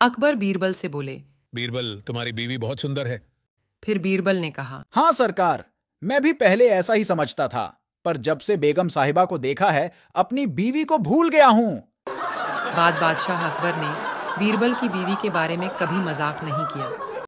अकबर बीरबल से बोले बीरबल तुम्हारी बीवी बहुत सुंदर है फिर बीरबल ने कहा हाँ सरकार मैं भी पहले ऐसा ही समझता था पर जब से बेगम साहिबा को देखा है अपनी बीवी को भूल गया हूँ बाद बादशाह अकबर ने बीरबल की बीवी के बारे में कभी मजाक नहीं किया